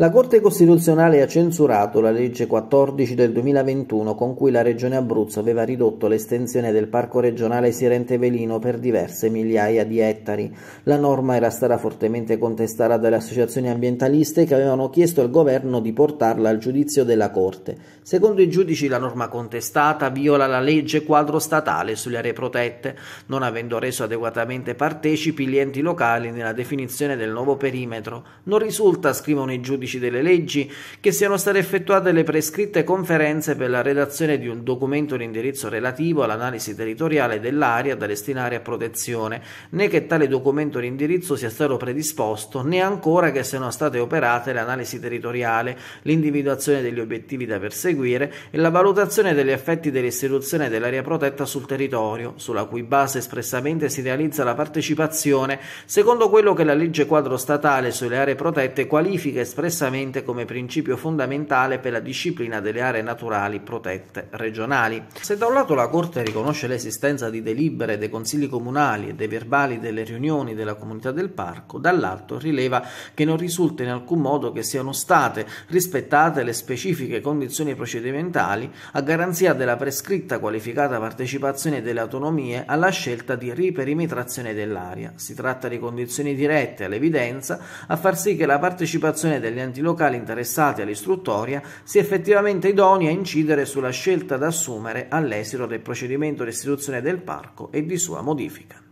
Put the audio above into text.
La Corte Costituzionale ha censurato la legge 14 del 2021 con cui la Regione Abruzzo aveva ridotto l'estensione del Parco regionale Sirente-Velino per diverse migliaia di ettari. La norma era stata fortemente contestata dalle associazioni ambientaliste che avevano chiesto al governo di portarla al giudizio della Corte. Secondo i giudici la norma contestata viola la legge quadro statale sulle aree protette, non avendo reso adeguatamente partecipi gli enti locali nella definizione del nuovo perimetro. Non risulta, scrivono i giudici, tecnici delle leggi che siano state effettuate le prescritte conferenze per la redazione di un documento di indirizzo relativo all'analisi territoriale dell'area da destinare a protezione, né che tale documento di indirizzo sia stato predisposto, né ancora che siano state operate l'analisi territoriale, l'individuazione degli obiettivi da perseguire e la valutazione degli effetti dell'istituzione dell'area protetta sul territorio, sulla cui base espressamente si realizza la partecipazione secondo quello che la legge quadro statale sulle aree protette qualifica espressamente espressamente come principio fondamentale per la disciplina delle aree naturali protette regionali. Se da un lato la Corte riconosce l'esistenza di delibere dei consigli comunali e dei verbali delle riunioni della comunità del parco, dall'altro rileva che non risulta in alcun modo che siano state rispettate le specifiche condizioni procedimentali a garanzia della prescritta qualificata partecipazione delle autonomie alla scelta di riperimetrazione dell'area. Si tratta di condizioni dirette all'evidenza a far sì che la partecipazione degli enti locali interessati all'istruttoria sia effettivamente idonea a incidere sulla scelta da assumere all'esito del procedimento di istituzione del parco e di sua modifica.